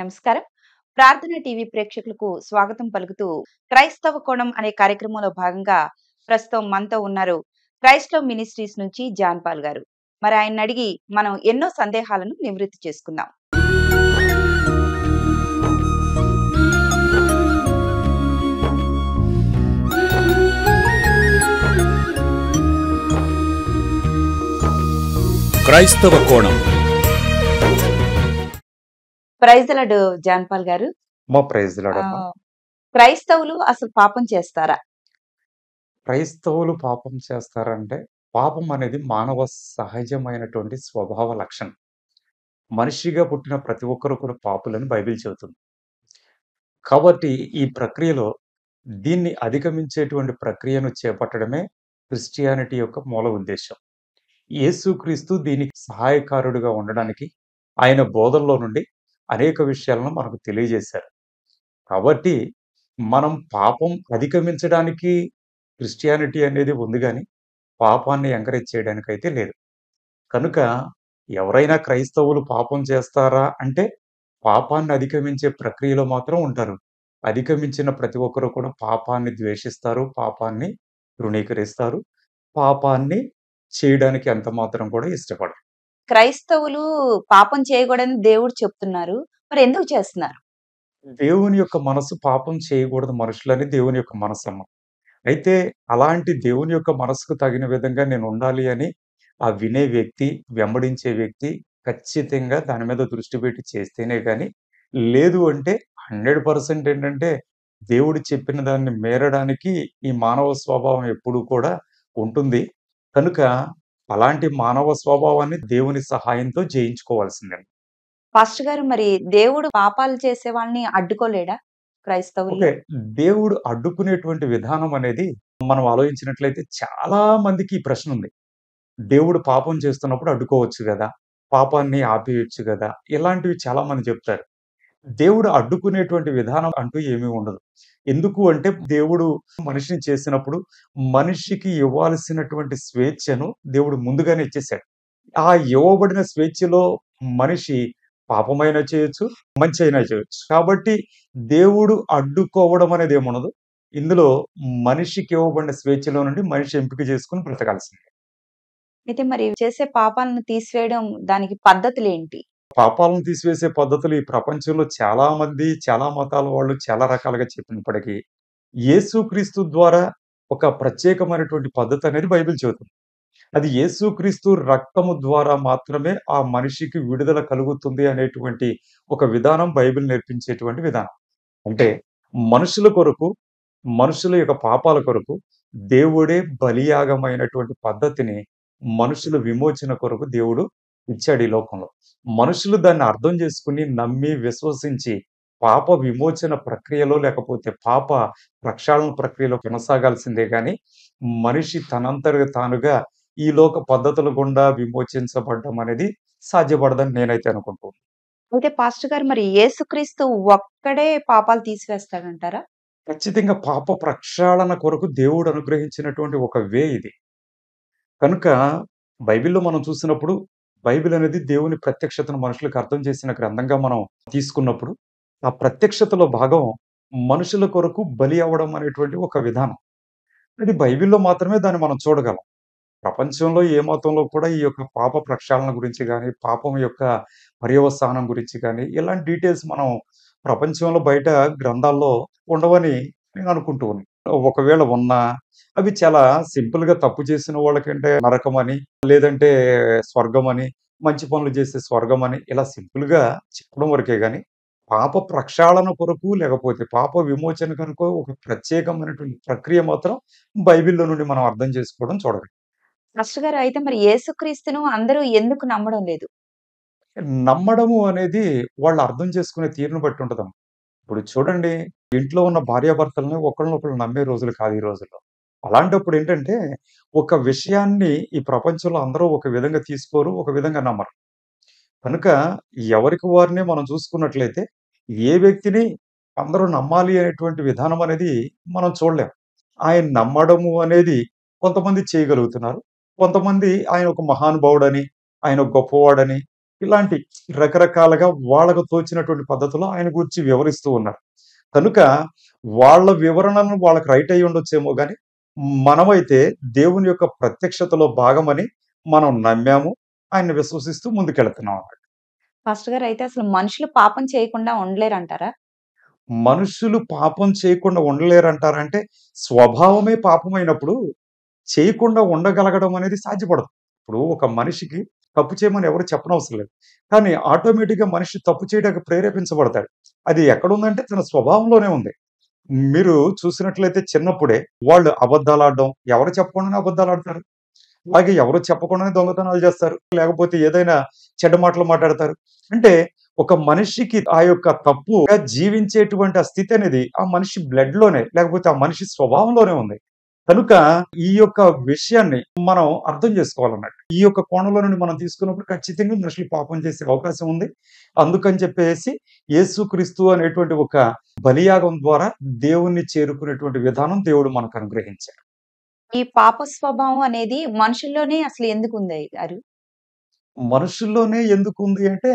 నమస్కారం ప్రార్థన టీవీ ప్రేక్షకులకు స్వాగతం పలుకుతూ క్రైస్తవ కోణం అనే కార్యక్రమంలో భాగంగా ప్రస్తుతం మనతో ఉన్నారు క్రైస్తవ మినిస్ట్రీస్ నుంచి జాన్ పాల్ గారు మరి ఆయన అడిగి మనం ఎన్నో సందేహాలను నివృత్తి చేసుకుందాం క్రైస్తవ కోణం ప్రైజ్ లడ్ జాన్పాల్ గారు మా ప్రైజ్ లడ్ క్రైస్తవులు అసలు పాపం చేస్తారా క్రైస్తవులు పాపం చేస్తారంటే పాపం అనేది మానవ సహజమైనటువంటి స్వభావ లక్షణం మనిషిగా పుట్టిన ప్రతి ఒక్కరు కూడా పాపులని బైబిల్ చెబుతుంది కాబట్టి ఈ ప్రక్రియలో దీన్ని అధిగమించేటువంటి ప్రక్రియను చేపట్టడమే క్రిస్టియానిటీ యొక్క మూల ఉద్దేశం యేసుక్రీస్తు దీనికి సహాయకారుడిగా ఉండడానికి ఆయన బోధల్లో నుండి అనేక విషయాలను మనకు తెలియజేశారు కాబట్టి మనం పాపం అధిగమించడానికి క్రిస్టియానిటీ అనేది ఉంది కానీ పాపాన్ని ఎంకరేజ్ చేయడానికి అయితే లేదు కనుక ఎవరైనా క్రైస్తవులు పాపం చేస్తారా అంటే పాపాన్ని అధిగమించే ప్రక్రియలో మాత్రం ఉంటారు అధిగమించిన ప్రతి ఒక్కరు కూడా పాపాన్ని ద్వేషిస్తారు పాపాన్ని తృణీకరిస్తారు పాపాన్ని చేయడానికి ఎంత మాత్రం కూడా ఇష్టపడరు క్రైస్తవులు పాపం చేయకూడదని దేవుడు చెప్తున్నారు మరి ఎందుకు చేస్తున్నారు దేవుని యొక్క మనసు పాపం చేయకూడదు మనుషులని దేవుని యొక్క మనసమ్మ అయితే అలాంటి దేవుని యొక్క మనసుకు తగిన విధంగా నేను ఉండాలి అని ఆ వినే వ్యక్తి వెంబడించే వ్యక్తి ఖచ్చితంగా దాని మీద దృష్టి పెట్టి చేస్తేనే కానీ లేదు అంటే హండ్రెడ్ పర్సెంట్ ఏంటంటే దేవుడు చెప్పిన దాన్ని మేరడానికి ఈ మానవ స్వభావం ఎప్పుడూ కూడా ఉంటుంది కనుక అలాంటి మానవ స్వభావాన్ని దేవుని సహాయంతో జయించుకోవాల్సిందే పాస్టర్ గారు మరి దేవుడు పాపాలు చేసే వాళ్ళని అడ్డుకోలేడా క్రైస్తవులు దేవుడు అడ్డుకునేటువంటి విధానం అనేది మనం ఆలోచించినట్లయితే చాలా మందికి ఈ ప్రశ్న ఉంది దేవుడు పాపం చేస్తున్నప్పుడు అడ్డుకోవచ్చు కదా పాపాన్ని ఆపేయచ్చు కదా ఇలాంటివి చాలా మంది చెప్తారు దేవుడు అడ్డుకునేటువంటి విధానం అంటూ ఏమీ ఉండదు ఎందుకు అంటే దేవుడు మనిషిని చేసినప్పుడు మనిషికి ఇవ్వాల్సినటువంటి స్వేచ్ఛను దేవుడు ముందుగానే ఇచ్చేశాడు ఆ ఇవ్వబడిన స్వేచ్ఛలో మనిషి పాపమైనా చేయొచ్చు మంచి అయినా చేయొచ్చు కాబట్టి దేవుడు అడ్డుకోవడం అనేది ఏమున్నదు ఇందులో మనిషికి ఇవ్వబడిన స్వేచ్ఛలో నుండి మనిషి ఎంపిక చేసుకుని బ్రతకాల్సిందే అయితే మరి చేసే పాపాలను తీసివేయడం దానికి పద్ధతులు ఏంటి పాపాలను తీసివేసే పద్ధతులు ఈ ప్రపంచంలో చాలా మంది చాలా మతాల వాళ్ళు చాలా రకాలుగా చెప్పినప్పటికీ యేసుక్రీస్తు ద్వారా ఒక ప్రత్యేకమైనటువంటి పద్ధతి అనేది బైబిల్ చెబుతుంది అది యేసుక్రీస్తు రక్తము ద్వారా మాత్రమే ఆ మనిషికి విడుదల కలుగుతుంది అనేటువంటి ఒక విధానం బైబిల్ నేర్పించేటువంటి విధానం అంటే మనుషుల కొరకు మనుషుల యొక్క పాపాల కొరకు దేవుడే బలియాగమైనటువంటి పద్ధతిని మనుషుల విమోచన కొరకు దేవుడు ఇచ్చాడు ఈ లోకంలో మనుషులు దాన్ని అర్థం చేసుకుని నమ్మి విశ్వసించి పాప విమోచన ప్రక్రియలో లేకపోతే పాప ప్రక్షాళన ప్రక్రియలో కొనసాగాల్సిందే కానీ మనిషి తనంతరు తానుగా ఈ లోక పద్ధతుల గుండా విమోచించబడడం అనేది సాధ్యపడదని నేనైతే అనుకుంటున్నాను అయితే పాస్టర్ గారు మరి ఏసుక్రీస్తు ఒక్కడే పాపాలు తీసివేస్తాడంటారా ఖచ్చితంగా పాప ప్రక్షాళన కొరకు దేవుడు అనుగ్రహించినటువంటి ఒక వే ఇది కనుక బైబిల్లో మనం చూసినప్పుడు బైబిల్ అనేది దేవుని ప్రత్యక్షతను మనుషులకు అర్థం చేసిన గ్రంథంగా మనం తీసుకున్నప్పుడు ఆ ప్రత్యక్షతలో భాగం మనుషుల కొరకు బలి అవ్వడం అనేటువంటి ఒక విధానం అది బైబిల్లో మాత్రమే దాన్ని మనం చూడగలం ప్రపంచంలో ఏ మతంలో కూడా ఈ యొక్క పాప ప్రక్షాళన గురించి కానీ పాపం యొక్క పర్యవస్థానం గురించి కానీ ఇలాంటి డీటెయిల్స్ మనం ప్రపంచంలో బయట గ్రంథాల్లో ఉండవని నేను అనుకుంటూ ఒకవేళ ఉన్నా అవి చాలా సింపుల్ గా తప్పు చేసిన వాళ్ళకంటే నరకం అని లేదంటే స్వర్గం అని మంచి పనులు చేసే స్వర్గం అని ఇలా సింపుల్ గా చెప్పడం వరకే గాని పాప ప్రక్షాళన కొరకు లేకపోతే పాప విమోచన కనుక ఒక ప్రత్యేకమైనటువంటి ప్రక్రియ మాత్రం బైబిల్లో నుండి మనం అర్థం చేసుకోవడం చూడగలం ఫస్ట్ గారు అయితే మరి యేసుక్రీస్తును అందరూ ఎందుకు నమ్మడం లేదు నమ్మడము అనేది వాళ్ళు అర్థం చేసుకునే తీరును బట్టి ఉంటుంది ఇప్పుడు చూడండి ఇంట్లో ఉన్న భార్యాభర్తలను ఒకళ్ళనొకళ్ళు నమ్మే రోజులు కాదు ఈ రోజుల్లో అలాంటప్పుడు ఏంటంటే, ఒక విషయాన్ని ఈ ప్రపంచంలో అందరూ ఒక విధంగా తీసుకోరు, ఒక విధంగా నమ్మరు. కనుక ఎవరికి వారిని మనం చూసుకున్నట్లయితే, ఏ వ్యక్తిని అందరూ నమ్మాలి అనేటువంటి విధానం అనేది మనం చూడలేం. ఆయన నమ్మడము అనేది కొంతమంది చేయగలుగుతున్నారు. కొంతమంది ఆయన ఒక మహానుభావుడని, ఆయన గొప్పవాడని ఇలాంటి రకరకాలుగా వాళ్ళకు తోచినటువంటి పద్ధతిలో ఆయన గురించి వివరిస్తూ ఉన్నారు. కనుక వాళ్ళ వివరణను వాళ్ళకి రైట్ అయ్యి ఉండొచ్చేమో కానీ మనమైతే దేవుని యొక్క ప్రత్యక్షతలో భాగమని మనం నమ్మాము ఆయన విశ్వసిస్తూ ముందుకెళ్తున్నాం అన్నట్టు ఫస్ట్ గారు అయితే అసలు మనుషులు పాపం చేయకుండా ఉండలేరు అంటారా మనుషులు పాపం చేయకుండా ఉండలేరంటారంటే స్వభావమే పాపమైనప్పుడు చేయకుండా ఉండగలగడం అనేది సాధ్యపడదు ఇప్పుడు ఒక మనిషికి తప్పు చేయమని ఎవరు చెప్పనవసరం లేదు కానీ ఆటోమేటిక్గా మనిషి తప్పు చేయడానికి ప్రేరేపించబడతాడు అది ఎక్కడుందంటే తన స్వభావంలోనే ఉంది మీరు చూసినట్లయితే చిన్నప్పుడే వాళ్ళు అబద్ధాలు ఆడడం ఎవరు చెప్పకుండానే అబద్ధాలు ఆడతారు అలాగే ఎవరు చెప్పకుండానే దొంగతనాలు చేస్తారు లేకపోతే ఏదైనా చెడ్డ మాటలు మాట్లాడతారు అంటే ఒక మనిషికి ఆ యొక్క తప్పు జీవించేటువంటి ఆ స్థితి అనేది ఆ మనిషి బ్లడ్ లోనే లేకపోతే ఆ మనిషి స్వభావంలోనే ఉంది కనుక ఈ యొక్క విషయాన్ని మనం అర్థం చేసుకోవాలన్నట్టు ఈ యొక్క కోణంలో నుండి మనం తీసుకున్నప్పుడు ఖచ్చితంగా మనుషులు పాపం చేసే అవకాశం ఉంది అందుకని చెప్పేసి యేసుక్రీస్తు అనేటువంటి ఒక బలియాగం ద్వారా దేవుణ్ణి చేరుకునేటువంటి విధానం దేవుడు మనకు అనుగ్రహించాడు ఈ పాప స్వభావం అనేది మనుషుల్లోనే అసలు ఎందుకు ఉంది గారు మనుషుల్లోనే ఎందుకు ఉంది అంటే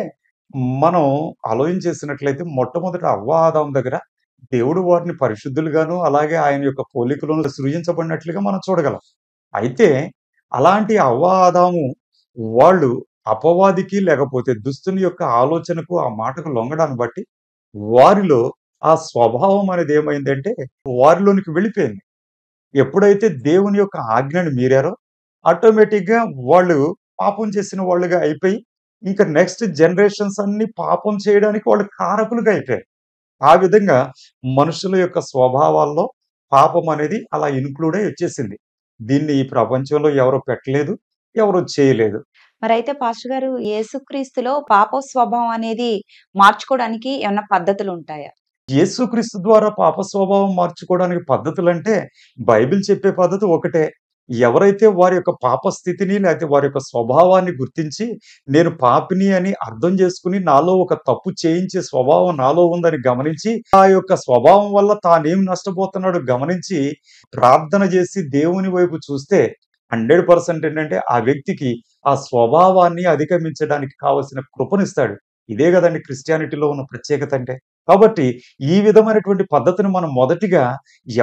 మనం ఆలోచన చేసినట్లయితే మొట్టమొదటి అవ్వాదం దగ్గర దేవుడు వారిని పరిశుద్ధులుగాను అలాగే ఆయన యొక్క పోలికలను సృజించబడినట్లుగా మనం చూడగలం అయితే అలాంటి అవ్వాదాము వాళ్ళు అపవాదికి లేకపోతే దుస్తుని యొక్క ఆలోచనకు ఆ మాటకు లొంగడాన్ని బట్టి వారిలో ఆ స్వభావం అనేది ఏమైందంటే వారిలోనికి వెళ్ళిపోయింది ఎప్పుడైతే దేవుని యొక్క ఆజ్ఞను మీరారో ఆటోమేటిక్గా వాళ్ళు పాపం చేసిన వాళ్ళుగా అయిపోయి ఇంకా నెక్స్ట్ జనరేషన్స్ అన్ని పాపం చేయడానికి వాళ్ళు కారకులుగా అయిపోయారు ఆ విధంగా మనుషుల యొక్క స్వభావాల్లో పాపం అనేది అలా ఇన్క్లూడ్ అయి వచ్చేసింది దీన్ని ఈ ప్రపంచంలో ఎవరు పెట్టలేదు ఎవరు చేయలేదు మరి అయితే పాస్టర్ గారు యేసుక్రీస్తులో పాప స్వభావం అనేది మార్చుకోవడానికి ఏమైనా పద్ధతులు ఉంటాయా యేసుక్రీస్తు ద్వారా పాప స్వభావం మార్చుకోవడానికి పద్ధతులు అంటే బైబిల్ చెప్పే పద్ధతి ఒకటే ఎవరైతే వారి యొక్క పాప స్థితిని లేకపోతే వారి యొక్క స్వభావాన్ని గుర్తించి నేను పాపిని అని అర్థం చేసుకుని నాలో ఒక తప్పు చేయించే స్వభావం నాలో ఉందని గమనించి ఆ యొక్క స్వభావం వల్ల తానేం నష్టపోతున్నాడు గమనించి ప్రార్థన చేసి దేవుని వైపు చూస్తే హండ్రెడ్ పర్సెంట్ ఏంటంటే ఆ వ్యక్తికి ఆ స్వభావాన్ని అధిగమించడానికి కావలసిన కృపనిస్తాడు ఇదే కదండి క్రిస్టియానిటీలో ఉన్న ప్రత్యేకత అంటే కాబట్టి ఈ విధమైనటువంటి పద్ధతిని మనం మొదటిగా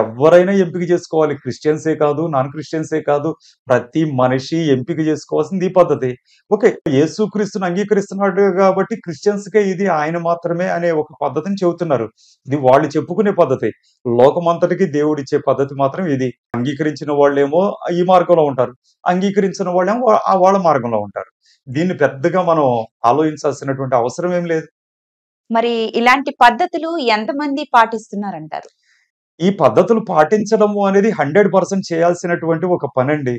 ఎవరైనా ఎంపిక చేసుకోవాలి క్రిస్టియన్సే కాదు నాన్ క్రిస్టియన్సే కాదు ప్రతి మనిషి ఎంపిక చేసుకోవాల్సింది ఈ పద్ధతి ఓకే యేసుక్రీస్తుని అంగీకరిస్తున్నాడు కాబట్టి క్రిస్టియన్స్కే ఇది ఆయన మాత్రమే అనే ఒక పద్ధతిని చెబుతున్నారు ఇది వాళ్ళు చెప్పుకునే పద్ధతి లోకమంతటికి దేవుడిచ్చే పద్ధతి మాత్రం ఇది అంగీకరించిన వాళ్ళేమో ఈ మార్గంలో ఉంటారు అంగీకరించిన వాళ్ళేమో వాళ్ళ మార్గంలో ఉంటారు దీన్ని పెద్దగా మనం ఆలోచించాల్సినటువంటి అవసరం ఏం లేదు మరి ఇలాంటి పద్ధతులు ఎంతమంది పాటిస్తున్నారంటారు ఈ పద్ధతులు పాటించడము అనేది హండ్రెడ్ పర్సెంట్ చేయాల్సినటువంటి ఒక పని అండి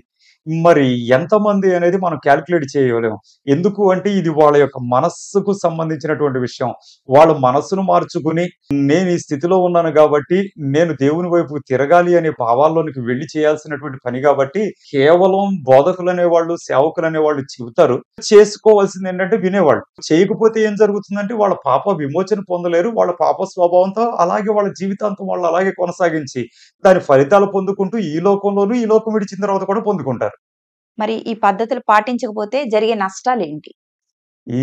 మరి ఎంతమంది అనేది మనం క్యాల్కులేట్ చేయలేము ఎందుకు అంటే ఇది వాళ్ళ యొక్క మనస్సుకు సంబంధించినటువంటి విషయం వాళ్ళ మనస్సును మార్చుకుని నేను ఈ స్థితిలో ఉన్నాను కాబట్టి నేను దేవుని వైపు తిరగాలి అనే భావాల్లోనికి వెళ్ళి చేయాల్సినటువంటి పని కాబట్టి కేవలం బోధకులు అనేవాళ్ళు సేవకులు అనేవాళ్ళు చెబుతారు చేసుకోవాల్సింది ఏంటంటే వినేవాళ్ళు చేయకపోతే ఏం జరుగుతుందంటే వాళ్ళ పాప విమోచన పొందలేరు వాళ్ళ పాప స్వభావంతో అలాగే వాళ్ళ జీవితాంతం వాళ్ళు అలాగే కొనసాగించి దాని ఫలితాలు పొందుకుంటూ ఈ లోకంలోనూ ఈ లోకం విడిచిన తర్వాత కూడా పొందుకుంటారు మరి ఈ పద్ధతులు పాటించకపోతే జరిగే నష్టాలు ఏంటి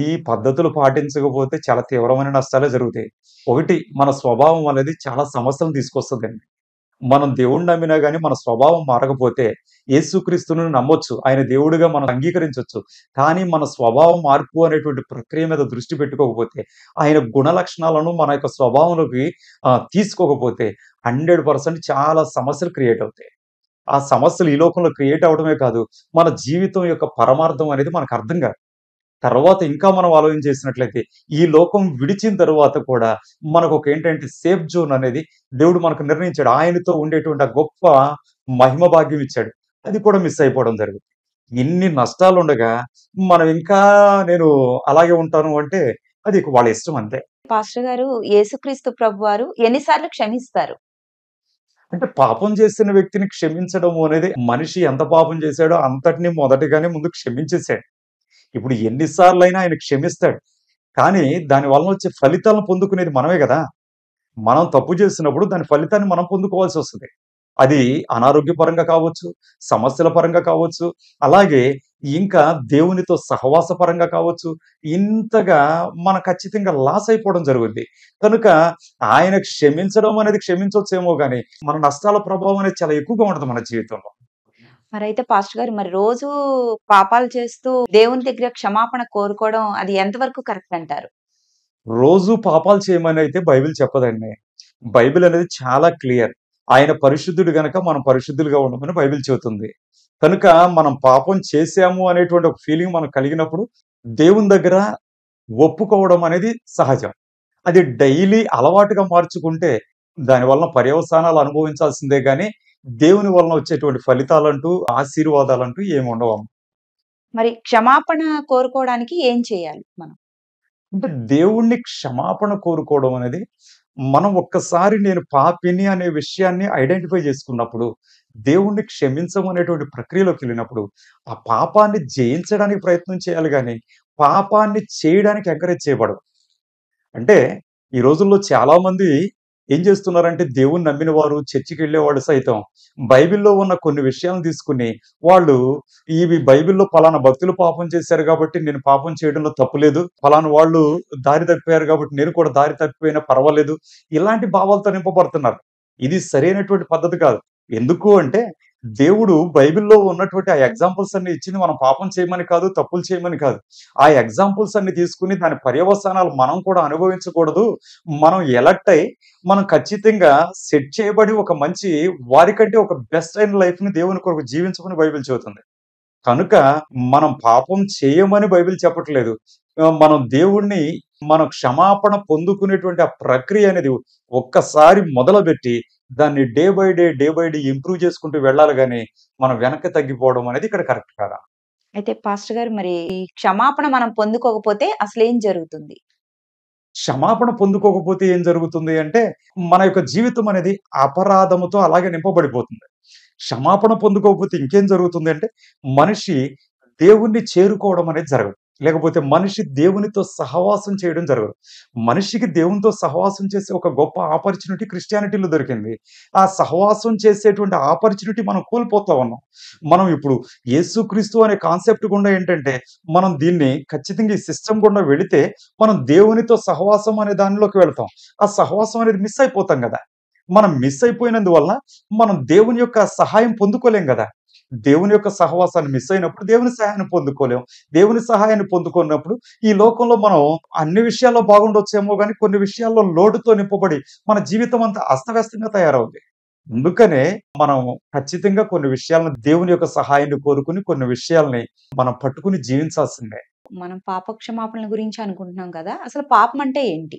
ఈ పద్ధతులు పాటించకపోతే చాలా తీవ్రమైన నష్టాలే జరుగుతాయి ఒకటి మన స్వభావం అనేది చాలా సమస్యలు తీసుకొస్తుందండి మనం దేవుణ్ణి నమ్మినా కానీ మన స్వభావం మారకపోతే యేసుక్రీస్తును నమ్మొచ్చు ఆయన దేవుడిగా మనం అంగీకరించవచ్చు కానీ మన స్వభావం మార్పు అనేటువంటి ప్రక్రియ మీద దృష్టి పెట్టుకోకపోతే ఆయన గుణ లక్షణాలను మన యొక్క స్వభావంలోకి తీసుకోకపోతే హండ్రెడ్ పర్సెంట్ చాలా సమస్యలు క్రియేట్ అవుతాయి ఆ సమస్యలు ఈ లోకంలో క్రియేట్ అవడమే కాదు మన జీవితం యొక్క పరమార్థం అనేది మనకు అర్థం కాదు తర్వాత ఇంకా మనం ఆలోచన చేసినట్లయితే ఈ లోకం విడిచిన తర్వాత కూడా మనకు ఒక ఏంటంటే సేఫ్ జోన్ అనేది దేవుడు మనకు నిర్ణయించాడు ఆయనతో ఉండేటువంటి గొప్ప మహిమ భాగ్యం ఇచ్చాడు అది కూడా మిస్ అయిపోవడం జరిగింది ఎన్ని నష్టాలు ఉండగా మనం ఇంకా నేను అలాగే ఉంటాను అంటే అది వాళ్ళ ఇష్టం అంతే పాస్టర్ గారు యేసుక్రీస్తు ప్రభు వారు ఎన్నిసార్లు క్షమిస్తారు అంటే పాపం చేసిన వ్యక్తిని క్షమించడం అనేది మనిషి ఎంత పాపం చేశాడో అంతటిని మొదటిగానే ముందు క్షమించేశాడు ఇప్పుడు ఎన్నిసార్లు అయినా ఆయన క్షమిస్తాడు కానీ దాని వలన వచ్చే ఫలితాలను పొందుకునేది మనమే కదా మనం తప్పు చేసినప్పుడు దాని ఫలితాన్ని మనం పొందుకోవాల్సి వస్తుంది అది అనారోగ్యపరంగా కావచ్చు సమస్యల పరంగా కావచ్చు అలాగే ఇంకా దేవునితో సహవాస పరంగా కావచ్చు ఇంతగా మన ఖచ్చితంగా లాస్ అయిపోవడం జరుగుద్ది కనుక ఆయన క్షమించడం అనేది క్షమించవచ్చేమో కానీ మన నష్టాల ప్రభావం అనేది చాలా ఎక్కువగా ఉంటుంది మన జీవితంలో మరైతే పాస్టర్ గారు మరి రోజు పాపాలు చేస్తూ దేవుని దగ్గర క్షమాపణ కోరుకోవడం అది ఎంతవరకు కరెక్ట్ అంటారు రోజు పాపాలు చేయమని అయితే బైబిల్ చెప్పదండి బైబిల్ అనేది చాలా క్లియర్ ఆయన పరిశుద్ధుడు గనక మనం పరిశుద్ధులుగా ఉండమని బైబిల్ చెబుతుంది కనుక మనం పాపం చేశాము అనేటువంటి ఒక ఫీలింగ్ మనం కలిగినప్పుడు దేవుని దగ్గర ఒప్పుకోవడం అనేది సహజం అది డైలీ అలవాటుగా మార్చుకుంటే దాని వలన పర్యవసానాలు అనుభవించాల్సిందే కానీ దేవుని వలన వచ్చేటువంటి ఫలితాలంటూ ఆశీర్వాదాలంటూ ఏమి ఉండవు మరి క్షమాపణ కోరుకోవడానికి ఏం చేయాలి మనం అంటే దేవుణ్ణి క్షమాపణ కోరుకోవడం అనేది మనం ఒక్కసారి నేను పాపిని అనే విషయాన్ని ఐడెంటిఫై చేసుకున్నప్పుడు దేవుణ్ణి క్షమించమనేటువంటి ప్రక్రియలోకి వెళ్ళినప్పుడు ఆ పాపాన్ని జయించడానికి ప్రయత్నం చేయాలి కానీ పాపాన్ని చేయడానికి ఎంకరేజ్ చేయబడదు అంటే ఈ రోజుల్లో చాలామంది ఏం చేస్తున్నారంటే దేవుని నమ్మిన వారు చర్చికి వెళ్ళే వాళ్ళు సైతం బైబిల్లో ఉన్న కొన్ని విషయాలను తీసుకుని వాళ్ళు ఇవి బైబిల్లో పలానా భక్తులు పాపం చేశారు కాబట్టి నేను పాపం చేయడంలో తప్పులేదు పలానా వాళ్ళు దారి తప్పిపోయారు కాబట్టి నేను కూడా దారి తప్పిపోయినా పర్వాలేదు ఇలాంటి భావాలతో నింపబడుతున్నారు ఇది సరైనటువంటి పద్ధతి కాదు ఎందుకు అంటే Hmm. దేవుడు బైబిల్లో ఉన్నటువంటి ఆ ఎగ్జాంపుల్స్ అన్ని ఇచ్చింది మనం పాపం చేయమని కాదు తప్పులు చేయమని కాదు ఆ ఎగ్జాంపుల్స్ అన్ని తీసుకుని దాని పర్యవసానాలు మనం కూడా అనుభవించకూడదు మనం ఎలక్ట్ అయి మనం ఖచ్చితంగా సెట్ చేయబడి ఒక మంచి వారికంటే ఒక బెస్ట్ అయిన లైఫ్ని దేవుని కొరకు జీవించమని బైబిల్ చెబుతుంది కనుక మనం పాపం చేయమని బైబిల్ చెప్పట్లేదు మనం దేవుణ్ణి మనం క్షమాపణ పొందుకునేటువంటి ఆ ప్రక్రియ అనేది ఒక్కసారి మొదలుపెట్టి దాన్ని day by day day by day improve చేసుకుంటూ వెళ్ళాలి కానీ మనం వెనక్కి తగ్గిపోవడం అనేది ఇక్కడ కరెక్ట్ కాదా అయితే పాస్టర్ గారు మరి క్షమాపణ మనం పొందుకోకపోతే అసలు ఏం జరుగుతుంది క్షమాపణ పొందుకోకపోతే ఏం జరుగుతుంది అంటే మన యొక్క జీవితం అనేది అపరాధముతో అలాగే నింపబడిపోతుంది క్షమాపణ పొందుకోకపోతే ఇంకేం జరుగుతుంది అంటే మనిషి దేవుణ్ణి చేరుకోవడం అనేది జరగదు లేకపోతే మనిషి దేవునితో సహవాసం చేయడం జరగదు మనిషికి దేవునితో సహవాసం చేసే ఒక గొప్ప ఆపర్చునిటీ క్రిస్టియానిటీలో దొరికింది ఆ సహవాసం చేసేటువంటి ఆపర్చునిటీ మనం కోల్పోతా ఉన్నాం మనం ఇప్పుడు యేసుక్రీస్తు అనే కాన్సెప్ట్ గుండా ఏంటంటే మనం దీన్ని ఖచ్చితంగా ఈ సిస్టమ్ గుండా వెళితే మనం దేవునితో సహవాసం అనే దానిలోకి వెళ్తాం ఆ సహవాసం అనేది మిస్ అయిపోతాం కదా మనం మిస్ అయిపోయినందువల్ల మనం దేవుని యొక్క సహాయం పొందుకోలేం కదా దేవుని యొక్క సహవాసాన్ని మిస్ అయినప్పుడు దేవుని సహాయాన్ని పొందుకోలేము దేవుని సహాయాన్ని పొందుకున్నప్పుడు ఈ లోకంలో మనం అన్ని విషయాల్లో బాగుండొచ్చేమో కానీ కొన్ని విషయాల్లో లోటుతో నింపబడి మన జీవితం అంతా అస్తవ్యస్తంగా తయారవుతుంది అందుకనే మనం ఖచ్చితంగా కొన్ని విషయాలను దేవుని యొక్క సహాయాన్ని కోరుకుని కొన్ని విషయాల్ని మనం పట్టుకుని జీవించాల్సిందే మనం పాప క్షమాపణల గురించి అనుకుంటున్నాం కదా అసలు పాపం అంటే ఏంటి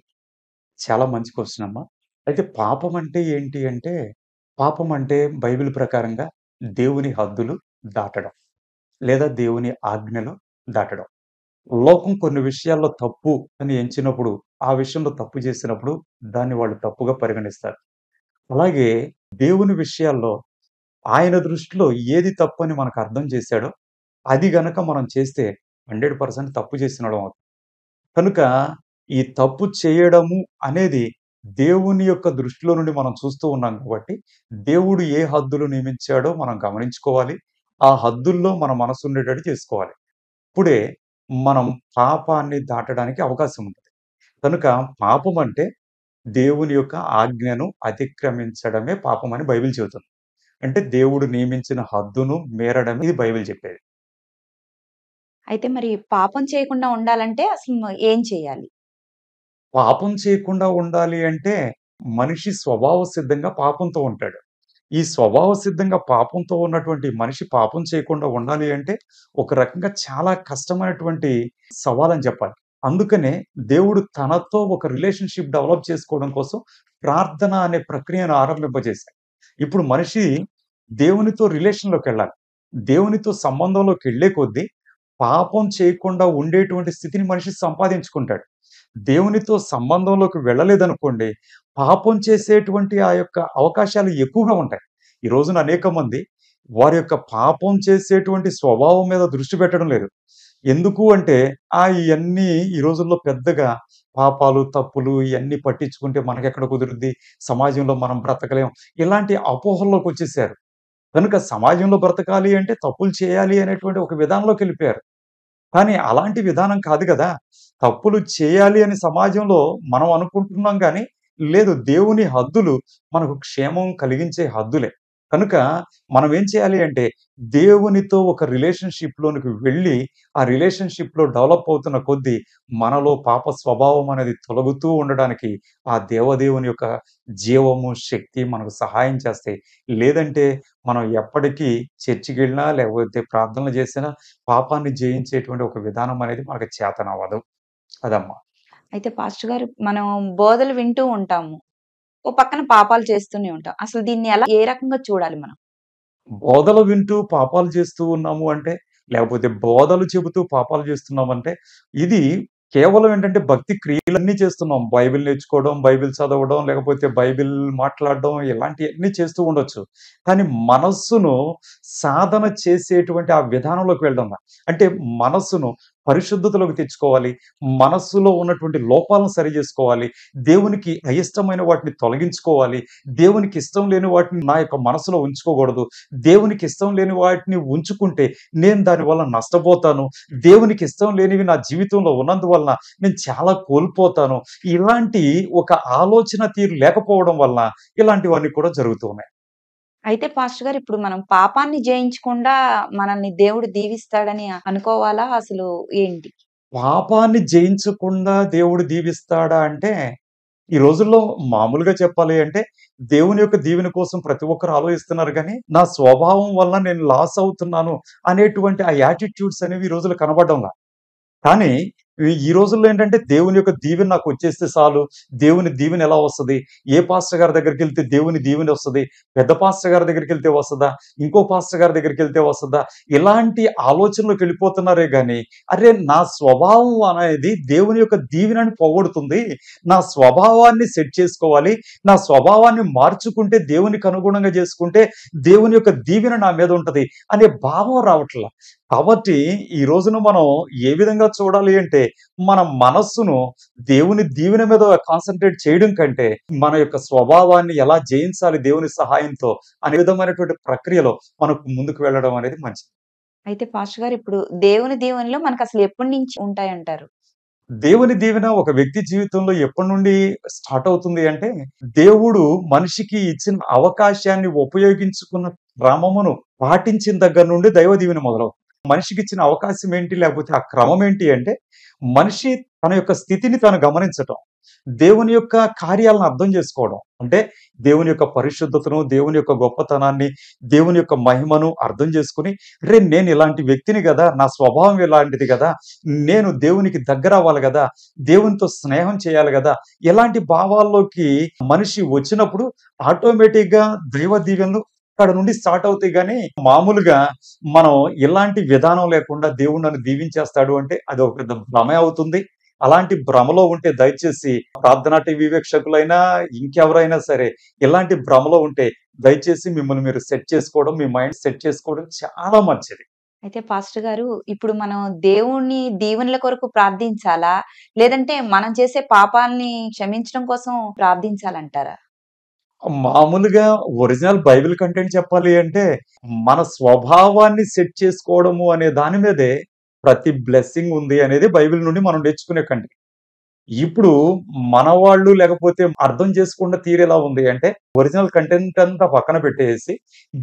చాలా మంచి క్వశ్చన్ అమ్మా అయితే పాపం అంటే ఏంటి అంటే పాపం అంటే బైబిల్ ప్రకారంగా దేవుని హద్దులు దాటడం లేదా దేవుని ఆజ్ఞలు దాటడం లోకం కొన్ని విషయాల్లో తప్పు అని ఎంచినప్పుడు ఆ విషయంలో తప్పు చేసినప్పుడు దాన్ని వాళ్ళు తప్పుగా పరిగణిస్తారు అలాగే దేవుని విషయాల్లో ఆయన దృష్టిలో ఏది తప్పు అని మనకు అర్థం చేశాడో అది గనక మనం చేస్తే హండ్రెడ్ పర్సెంట్ తప్పు చేసినడం అవుతుంది కనుక ఈ తప్పు చేయడము అనేది దేవుని యొక్క దృష్టిలో నుండి మనం చూస్తూ ఉన్నాం కాబట్టి దేవుడు ఏ హద్దులు నియమించాడో మనం గమనించుకోవాలి ఆ హద్దుల్లో మన మనసు ఉండేటట్టు చేసుకోవాలి ఇప్పుడే మనం పాపాన్ని దాటడానికి అవకాశం ఉంటుంది కనుక పాపం అంటే దేవుని యొక్క ఆజ్ఞను అతిక్రమించడమే పాపం అని బైబిల్ చెబుతుంది అంటే దేవుడు నియమించిన హద్దును మేరడమే ఇది బైబిల్ చెప్పేది అయితే మరి పాపం చేయకుండా ఉండాలంటే అసలు ఏం చేయాలి పాపం చేయకుండా ఉండాలి అంటే మనిషి స్వభావ సిద్ధంగా పాపంతో ఉంటాడు ఈ స్వభావ సిద్ధంగా పాపంతో ఉన్నటువంటి మనిషి పాపం చేయకుండా ఉండాలి అంటే ఒక రకంగా చాలా కష్టమైనటువంటి సవాల్ అని చెప్పాలి అందుకనే దేవుడు తనతో ఒక రిలేషన్షిప్ డెవలప్ చేసుకోవడం కోసం ప్రార్థన అనే ప్రక్రియను ఆరంభింపజేశాడు ఇప్పుడు మనిషి దేవునితో రిలేషన్లోకి వెళ్ళాలి దేవునితో సంబంధంలోకి వెళ్ళే కొద్దీ పాపం చేయకుండా ఉండేటువంటి స్థితిని మనిషి సంపాదించుకుంటాడు దేవునితో సంబంధంలోకి వెళ్ళలేదనుకోండి పాపం చేసేటువంటి ఆ యొక్క అవకాశాలు ఎక్కువగా ఉంటాయి ఈ రోజున అనేక మంది వారి యొక్క పాపం చేసేటువంటి స్వభావం మీద దృష్టి పెట్టడం లేదు ఎందుకు అంటే ఆ ఇవన్నీ ఈ రోజుల్లో పెద్దగా పాపాలు తప్పులు ఇవన్నీ పట్టించుకుంటే మనకెక్కడ కుదురుద్ది సమాజంలో మనం బ్రతకలేం ఇలాంటి అపోహల్లోకి వచ్చేసారు కనుక సమాజంలో బ్రతకాలి అంటే తప్పులు చేయాలి అనేటువంటి ఒక విధానంలోకి వెళ్ళిపోయారు కానీ అలాంటి విధానం కాదు కదా తప్పులు చేయాలి అని సమాజంలో మనం అనుకుంటున్నాం కానీ లేదు దేవుని హద్దులు మనకు క్షేమం కలిగించే హద్దులే కనుక మనం ఏం చేయాలి అంటే దేవునితో ఒక రిలేషన్షిప్లోనికి వెళ్ళి ఆ రిలేషన్షిప్లో డెవలప్ అవుతున్న కొద్దీ మనలో పాప స్వభావం అనేది తొలగుతూ ఉండడానికి ఆ దేవదేవుని యొక్క జీవము శక్తి మనకు సహాయం చేస్తాయి లేదంటే మనం ఎప్పటికీ చర్చికి వెళ్ళినా లేకపోతే ప్రార్థనలు చేసినా పాపాన్ని జయించేటువంటి ఒక విధానం అనేది మనకు చేతనవ్వదు అదమ్మా అయితే పాస్టర్ గారు మనం బోధలు వింటూ ఉంటాము ఓ పక్కన పాపాలు చేస్తూనే ఉంటాం అసలు దీన్ని ఎలా ఏ రకంగా చూడాలి మనం బోధలు వింటూ పాపాలు చేస్తూ ఉన్నాము అంటే లేకపోతే బోధలు చెబుతూ పాపాలు చేస్తున్నామంటే ఇది కేవలం ఏంటంటే భక్తి క్రియలన్నీ చేస్తున్నాం బైబిల్ నేర్చుకోవడం బైబిల్ చదవడం లేకపోతే బైబిల్ మాట్లాడడం ఇలాంటివన్నీ చేస్తూ ఉండొచ్చు కానీ మనస్సును సాధన చేసేటువంటి ఆ విధానంలోకి వెళ్ళడం అంటే మనస్సును పరిశుద్ధతలోకి తెచ్చుకోవాలి మనస్సులో ఉన్నటువంటి లోపాలను సరి చేసుకోవాలి దేవునికి అయిష్టమైన వాటిని తొలగించుకోవాలి దేవునికి ఇష్టం లేని వాటిని నా యొక్క మనసులో ఉంచుకోకూడదు దేవునికి ఇష్టం లేని వాటిని ఉంచుకుంటే నేను దానివల్ల నష్టపోతాను దేవునికి ఇష్టం లేనివి నా జీవితంలో ఉన్నందువలన నేను చాలా కోల్పోతాను ఇలాంటి ఒక ఆలోచన తీరు లేకపోవడం వల్ల ఇలాంటివన్నీ కూడా జరుగుతున్నాయి అయితే పాస్టర్ గారు ఇప్పుడు మనం పాపాన్ని జయించకుండా మనల్ని దేవుడు దీవిస్తాడని అనుకోవాలా అసలు ఏంటి పాపాన్ని జయించకుండా దేవుడు దీవిస్తాడా అంటే ఈ రోజుల్లో మామూలుగా చెప్పాలి అంటే దేవుని యొక్క దీవెన కోసం ప్రతి ఒక్కరు ఆలోచిస్తున్నారు కానీ నా స్వభావం వల్ల నేను లాస్ అవుతున్నాను అనేటువంటి ఆ యాటిట్యూడ్స్ అనేవి ఈ రోజులు కనబడంలా కానీ ఈ రోజుల్లో ఏంటంటే దేవుని యొక్క దీవిని నాకు వచ్చేస్తే చాలు దేవుని దీవెన ఎలా వస్తుంది ఏ పాస్టర్ గారి దగ్గరికి వెళ్తే దేవుని దీవెన వస్తుంది పెద్ద పాస్టర్ గారి దగ్గరికి వెళ్తే వస్తుందా ఇంకో పాస్టర్ గారి దగ్గరికి వెళ్తే వస్తుందా ఇలాంటి ఆలోచనలోకి వెళ్ళిపోతున్నారే కానీ అరే నా స్వభావం అనేది దేవుని యొక్క దీవెనని పోగొడుతుంది నా స్వభావాన్ని సెట్ చేసుకోవాలి నా స్వభావాన్ని మార్చుకుంటే దేవునికి అనుగుణంగా చేసుకుంటే దేవుని యొక్క దీవెన నా మీద ఉంటుంది అనే భావం రావట్లా కాబట్టి ఈ రోజున మనం ఏ విధంగా చూడాలి అంటే మన మనస్సును దేవుని దీవెన మీద కాన్సన్ట్రేట్ చేయడం కంటే మన యొక్క స్వభావాన్ని ఎలా జయించాలి దేవుని సహాయంతో అనే విధమైనటువంటి ప్రక్రియలో మనకు ముందుకు వెళ్ళడం అనేది మంచిది అయితే పాస్ట్ గారు ఇప్పుడు దేవుని దీవెనలో మనకు అసలు ఎప్పటి నుంచి ఉంటాయంటారు దేవుని దీవెన ఒక వ్యక్తి జీవితంలో ఎప్పటి నుండి స్టార్ట్ అవుతుంది అంటే దేవుడు మనిషికి ఇచ్చిన అవకాశాన్ని ఉపయోగించుకున్న క్రమమును పాటించిన దగ్గర నుండి దైవ దీవెన మొదలవుతుంది మనిషికి ఇచ్చిన అవకాశం ఏంటి లేకపోతే ఆ క్రమం ఏంటి అంటే మనిషి తన యొక్క స్థితిని తను గమనించటం దేవుని యొక్క కార్యాలను అర్థం చేసుకోవడం అంటే దేవుని యొక్క పరిశుద్ధతను దేవుని యొక్క గొప్పతనాన్ని దేవుని యొక్క మహిమను అర్థం చేసుకుని రే నేను ఇలాంటి వ్యక్తిని కదా నా స్వభావం ఇలాంటిది కదా నేను దేవునికి దగ్గర అవ్వాలి కదా దేవునితో స్నేహం చేయాలి కదా ఇలాంటి భావాల్లోకి మనిషి వచ్చినప్పుడు ఆటోమేటిక్గా దైవ దీవెనలు అక్కడ నుండి స్టార్ట్ అవుతాయి కానీ మామూలుగా మనం ఇలాంటి విధానం లేకుండా దేవుడు నన్ను దీవించేస్తాడు అంటే అది ఒక పెద్ద భ్రమే అవుతుంది అలాంటి భ్రమలో ఉంటే దయచేసి ప్రార్థనా టీవీ వీక్షకులైనా ఇంకెవరైనా సరే ఇలాంటి భ్రమలో ఉంటే దయచేసి మిమ్మల్ని మీరు సెట్ చేసుకోవడం మీ మైండ్ సెట్ చేసుకోవడం చాలా మంచిది అయితే పాస్టర్ గారు ఇప్పుడు మనం దేవుని దీవెనల కొరకు ప్రార్థించాలా లేదంటే మనం చేసే పాపాలని క్షమించడం కోసం ప్రార్థించాలంటారా మామూలుగా ఒరిజినల్ బైబిల్ కంటెంట్ చెప్పాలి అంటే మన స్వభావాన్ని సెట్ చేసుకోవడము అనే దాని మీదే ప్రతి బ్లెస్సింగ్ ఉంది అనేది బైబిల్ నుండి మనం నేర్చుకునే కంటే ఇప్పుడు మన వాళ్ళు లేకపోతే అర్థం చేసుకున్న తీరేలా ఉంది అంటే ఒరిజినల్ కంటెంట్ అంతా పక్కన పెట్టేసి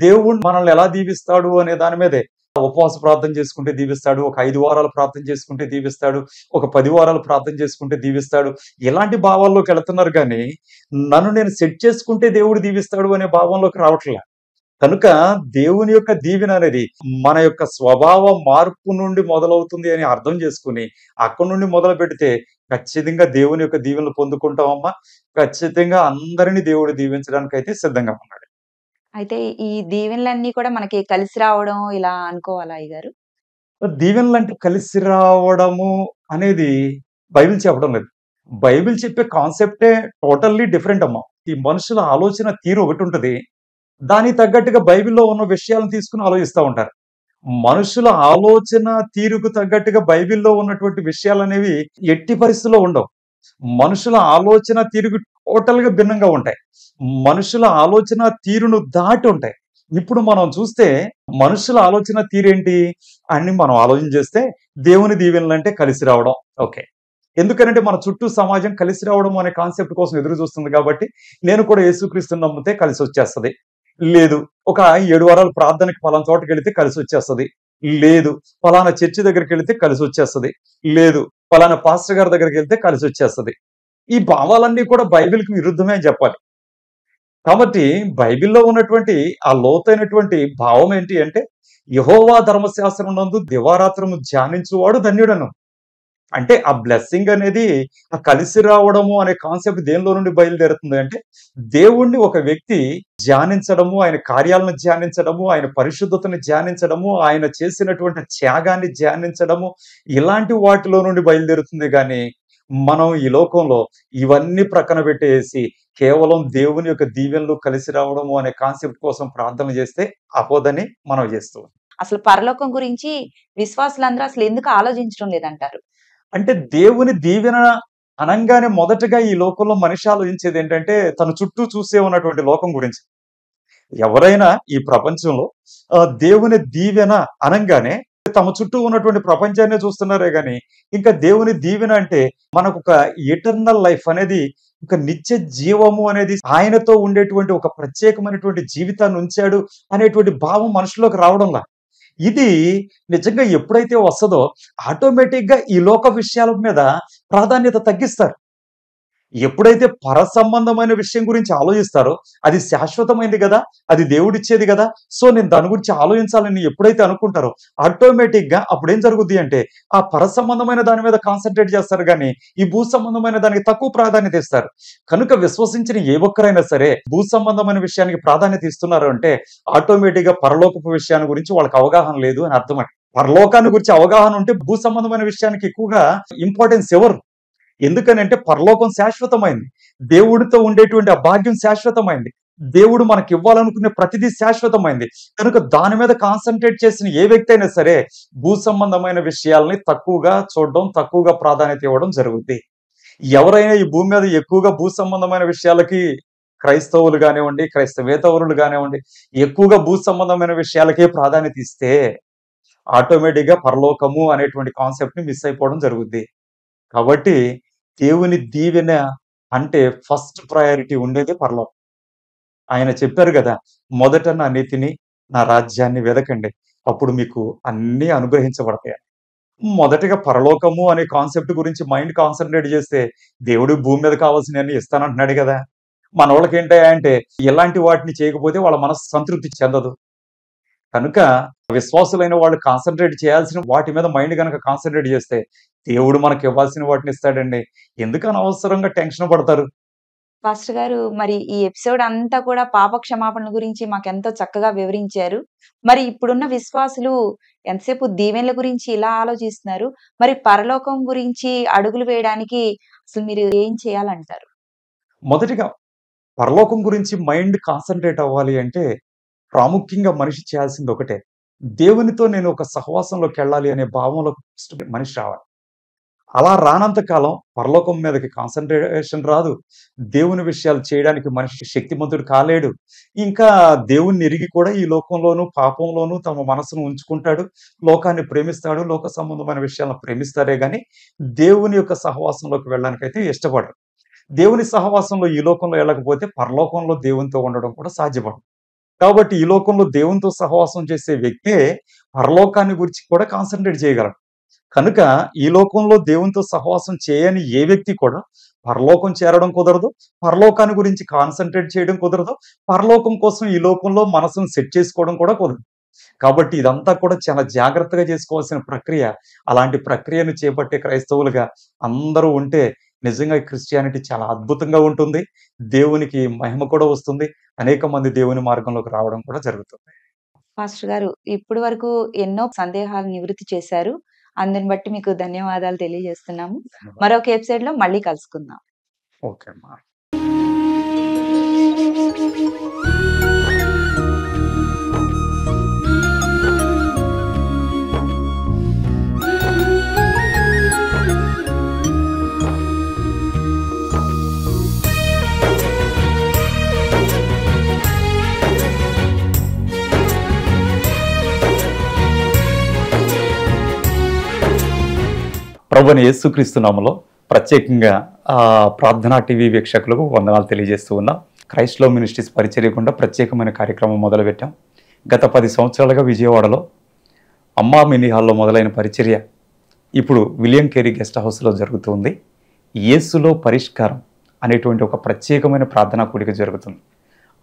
దేవుడు మనల్ని ఎలా దీవిస్తాడు అనే దాని మీదే ఉపవాస ప్రార్థన చేసుకుంటే దీవిస్తాడు ఒక ఐదు వారాలు ప్రార్థన చేసుకుంటే దీవిస్తాడు ఒక పది వారాలు ప్రార్థన చేసుకుంటే దీవిస్తాడు ఇలాంటి భావాల్లోకి వెళుతున్నారు కానీ నన్ను నేను సెట్ చేసుకుంటే దేవుడు దీవిస్తాడు అనే భావంలోకి రావట్లే కనుక దేవుని యొక్క దీవెన అనేది మన యొక్క స్వభావ మార్పు నుండి మొదలవుతుంది అని అర్థం చేసుకుని అక్కడి నుండి మొదలు పెడితే ఖచ్చితంగా దేవుని యొక్క దీవెనలు పొందుకుంటామమ్మా ఖచ్చితంగా అందరినీ దేవుడు దీవించడానికి అయితే సిద్ధంగా ఉన్నాడు అయితే ఈ దీవెనలన్నీ కూడా మనకి కలిసి రావడం ఇలా అనుకోవాలా అయ్యగారు దీవెనలంటే కలిసి రావడము అనేది బైబిల్ చెప్పడం లేదు బైబిల్ చెప్పే కాన్సెప్టే టోటల్లీ డిఫరెంట్ అమ్మా ఈ మనుషుల ఆలోచన తీరు ఒకటి ఉంటుంది దానికి తగ్గట్టుగా బైబిల్లో ఉన్న విషయాలను తీసుకుని ఆలోచిస్తూ ఉంటారు మనుషుల ఆలోచన తీరుకు తగ్గట్టుగా బైబిల్లో ఉన్నటువంటి విషయాలు అనేవి ఎట్టి పరిస్థితుల్లో ఉండవు మనుషుల ఆలోచన తీరుకు టోటల్గా భిన్నంగా ఉంటాయి మనుషుల ఆలోచన తీరును దాటి ఉంటాయి ఇప్పుడు మనం చూస్తే మనుషుల ఆలోచన తీరేంటి అని మనం ఆలోచన చేస్తే దేవుని దీవెనలు అంటే కలిసి రావడం ఓకే ఎందుకంటే మన చుట్టూ సమాజం కలిసి రావడం అనే కాన్సెప్ట్ కోసం ఎదురు చూస్తుంది కాబట్టి నేను కూడా యేసుక్రీస్తుని నమ్మితే కలిసి వచ్చేస్తుంది లేదు ఒక ఏడు వారాలు ప్రార్థనకి పలానా చోటకి వెళితే కలిసి వచ్చేస్తుంది లేదు ఫలానా చర్చి దగ్గరికి వెళితే కలిసి వచ్చేస్తుంది లేదు ఫలానా పాస్టర్ గారి దగ్గరికి వెళ్తే కలిసి వచ్చేస్తుంది ఈ భావాలన్నీ కూడా బైబిల్కి విరుద్ధమే చెప్పాలి కాబట్టి బైబిల్లో ఉన్నటువంటి ఆ లోతైనటువంటి భావం ఏంటి అంటే యహోవా ధర్మశాస్త్రం నందు దివారాత్రము ధ్యానించువాడు ధన్యుడను అంటే ఆ బ్లెస్సింగ్ అనేది ఆ కలిసి రావడము అనే కాన్సెప్ట్ దేనిలో నుండి బయలుదేరుతుంది అంటే దేవుణ్ణి ఒక వ్యక్తి ధ్యానించడము ఆయన కార్యాలను ధ్యానించడము ఆయన పరిశుద్ధతను ధ్యానించడము ఆయన చేసినటువంటి త్యాగాన్ని ధ్యానించడము ఇలాంటి వాటిలో నుండి బయలుదేరుతుంది కానీ మనం ఈ లోకంలో ఇవన్నీ ప్రక్కన పెట్టేసి కేవలం దేవుని యొక్క దీవెనలో కలిసి రావడము అనే కాన్సెప్ట్ కోసం ప్రార్థన చేస్తే అపోదని మనం చేస్తూ అసలు పరలోకం గురించి విశ్వాసులందరూ అసలు ఎందుకు ఆలోచించడం లేదంటారు అంటే దేవుని దీవెన అనంగానే మొదటగా ఈ లోకంలో మనిషి ఆలోచించేది ఏంటంటే తన చుట్టూ చూసే ఉన్నటువంటి లోకం గురించి ఎవరైనా ఈ ప్రపంచంలో దేవుని దీవెన అనంగానే తమ చుట్టూ ఉన్నటువంటి ప్రపంచాన్ని చూస్తున్నారే కానీ ఇంకా దేవుని దీవెన అంటే మనకు ఒక ఎటర్నల్ లైఫ్ అనేది ఒక నిత్య జీవము అనేది ఆయనతో ఉండేటువంటి ఒక ప్రత్యేకమైనటువంటి జీవితాన్ని ఉంచాడు అనేటువంటి భావం మనుషులోకి రావడంలా ఇది నిజంగా ఎప్పుడైతే వస్తుందో ఆటోమేటిక్గా ఈ లోక విషయాల మీద ప్రాధాన్యత తగ్గిస్తారు ఎప్పుడైతే పరసంబంధమైన విషయం గురించి ఆలోచిస్తారో అది శాశ్వతమైంది కదా అది దేవుడిచ్చేది కదా సో నేను దాని గురించి ఆలోచించాలని ఎప్పుడైతే అనుకుంటారో ఆటోమేటిక్గా అప్పుడు ఏం జరుగుద్ది అంటే ఆ పరసంబంధమైన దాని మీద కాన్సన్ట్రేట్ చేస్తారు కానీ ఈ భూ సంబంధమైన దానికి తక్కువ ప్రాధాన్యత ఇస్తారు కనుక విశ్వసించిన ఏ ఒక్కరైనా సరే భూ సంబంధమైన విషయానికి ప్రాధాన్యత ఇస్తున్నారు అంటే ఆటోమేటిక్గా పరలోకపు విషయాన్ని గురించి వాళ్ళకి అవగాహన లేదు అని అర్థమండి పరలోకాన్ని గురించి అవగాహన ఉంటే భూ సంబంధమైన విషయానికి ఎక్కువగా ఇంపార్టెన్స్ ఎవరు ఎందుకనంటే పరలోకం శాశ్వతమైంది దేవుడితో ఉండేటువంటి ఆ భాగ్యం శాశ్వతమైంది దేవుడు మనకి ఇవ్వాలనుకునే ప్రతిదీ శాశ్వతమైంది కనుక దాని మీద కాన్సన్ట్రేట్ చేసిన ఏ వ్యక్తి అయినా సరే భూ సంబంధమైన విషయాల్ని తక్కువగా చూడడం తక్కువగా ప్రాధాన్యత ఇవ్వడం జరుగుద్ది ఎవరైనా ఈ భూమి మీద ఎక్కువగా భూ సంబంధమైన విషయాలకి క్రైస్తవులు కానివ్వండి క్రైస్తవేతవులు కానివ్వండి ఎక్కువగా భూ సంబంధమైన విషయాలకే ప్రాధాన్యత ఇస్తే ఆటోమేటిక్గా పరలోకము అనేటువంటి కాన్సెప్ట్ని మిస్ అయిపోవడం జరుగుద్ది కాబట్టి దేవుని దీవెన అంటే ఫస్ట్ ప్రయారిటీ ఉండేది పరలోకం ఆయన చెప్పారు కదా మొదట నా నీతిని నా రాజ్యాన్ని వెదకండి అప్పుడు మీకు అన్నీ అనుగ్రహించబడతాయి మొదటిగా పరలోకము అనే కాన్సెప్ట్ గురించి మైండ్ కాన్సన్ట్రేట్ చేస్తే దేవుడు భూమి మీద అన్ని ఇస్తానంటున్నాడు కదా మన వాళ్ళకి ఏంటంటే ఇలాంటి వాటిని చేయకపోతే వాళ్ళ మనసు సంతృప్తి చెందదు కనుక విశ్వాసులైన వాళ్ళు కాన్సన్ట్రేట్ చేయాల్సిన వాటి మీద మైండ్ కనుక కాన్సన్ట్రేట్ చేస్తే దేవుడు మనకి ఇవ్వాల్సిన వాటిని ఇస్తాడండి ఎందుకు అనవసరంగా టెన్షన్ పడతారు పాస్టర్ గారు మరి ఈ ఎపిసోడ్ అంతా కూడా పాప క్షమాపణ గురించి మాకెంతో చక్కగా వివరించారు మరి ఇప్పుడున్న విశ్వాసులు ఎంతసేపు దీవెనల గురించి ఇలా ఆలోచిస్తున్నారు మరి పరలోకం గురించి అడుగులు వేయడానికి అసలు మీరు ఏం చేయాలంటారు మొదటిగా పరలోకం గురించి మైండ్ కాన్సన్ట్రేట్ అవ్వాలి అంటే ప్రాముఖ్యంగా మనిషి చేయాల్సింది ఒకటే దేవునితో నేను ఒక సహవాసంలోకి వెళ్ళాలి అనే భావంలో మనిషి రావాలి అలా రానంత కాలం పరలోకం మీదకి కాన్సన్ట్రేషన్ రాదు దేవుని విషయాలు చేయడానికి మనిషి శక్తిమంతుడు కాలేడు ఇంకా దేవుణ్ణి ఎరిగి కూడా ఈ లోకంలోనూ పాపంలోనూ తమ మనసును ఉంచుకుంటాడు లోకాన్ని ప్రేమిస్తాడు లోక సంబంధమైన విషయాలను ప్రేమిస్తారే గాని దేవుని యొక్క సహవాసంలోకి వెళ్ళడానికి అయితే ఇష్టపడరు దేవుని సహవాసంలో ఈ లోకంలో వెళ్ళకపోతే పరలోకంలో దేవునితో ఉండడం కూడా సాధ్యపడదు కాబట్టి ఈ లోకంలో దేవునితో సహవాసం చేసే వ్యక్తే పరలోకాన్ని గురించి కూడా కాన్సన్ట్రేట్ చేయగలడు కనుక ఈ లోకంలో దేవునితో సహవాసం చేయని ఏ వ్యక్తి కూడా పరలోకం చేరడం కుదరదు పరలోకాన్ని గురించి కాన్సన్ట్రేట్ చేయడం కుదరదు పరలోకం కోసం ఈ లోకంలో మనసును సెట్ చేసుకోవడం కూడా కుదరదు కాబట్టి ఇదంతా కూడా చాలా జాగ్రత్తగా చేసుకోవాల్సిన ప్రక్రియ అలాంటి ప్రక్రియను చేపట్టే క్రైస్తవులుగా అందరూ ఉంటే నిజంగా క్రిస్టియానిటీ చాలా అద్భుతంగా ఉంటుంది దేవునికి మహిమ కూడా వస్తుంది అనేక మంది దేవుని మార్గంలోకి రావడం కూడా జరుగుతుంది మాస్టర్ గారు ఇప్పటి వరకు ఎన్నో సందేహాలు నివృత్తి చేశారు అందుని బట్టి మీకు ధన్యవాదాలు తెలియజేస్తున్నాము మరొక ఎపిసోడ్ లో మళ్ళీ కలుసుకుందాం ఓకే అమ్మా ప్రభుని యేసుక్రీస్తునామలో ప్రత్యేకంగా ప్రార్థనా టీవీ వీక్షకులకు వందనాలు తెలియజేస్తూ ఉన్నా క్రైస్లో మినిస్ట్రీస్ పరిచర్యకుండా ప్రత్యేకమైన కార్యక్రమం మొదలుపెట్టాం గత పది సంవత్సరాలుగా విజయవాడలో అమ్మా మినీ హాల్లో మొదలైన పరిచర్య ఇప్పుడు విలియం కేరీ గెస్ట్ హౌస్లో జరుగుతుంది యేసులో పరిష్కారం అనేటువంటి ఒక ప్రత్యేకమైన ప్రార్థనా కూడిక జరుగుతుంది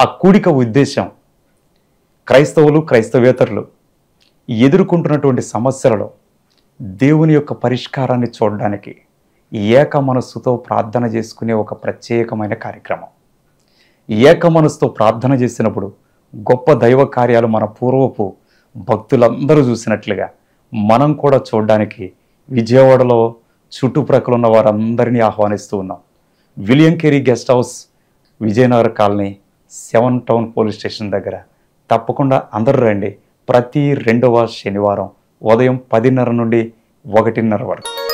ఆ కూడిక ఉద్దేశం క్రైస్తవులు క్రైస్తవేతరులు ఎదుర్కొంటున్నటువంటి సమస్యలలో దేవుని యొక్క పరిష్కారాన్ని చూడడానికి ఏక మనస్సుతో ప్రార్థన చేసుకునే ఒక ప్రత్యేకమైన కార్యక్రమం ఏక మనస్సుతో ప్రార్థన చేసినప్పుడు గొప్ప దైవ కార్యాలు మన పూర్వపు భక్తులందరూ చూసినట్లుగా మనం కూడా చూడడానికి విజయవాడలో చుట్టుప్రక్కల ఉన్న వారందరినీ ఆహ్వానిస్తూ ఉన్నాం William Carey guest house Vijayanagar colony seven town police station దగ్గర తప్పకుండా అందరూ రండి ప్రతి రెండవ శనివారం ఉదయం పదిన్నర నుండి ఒకటిన్నర వరకు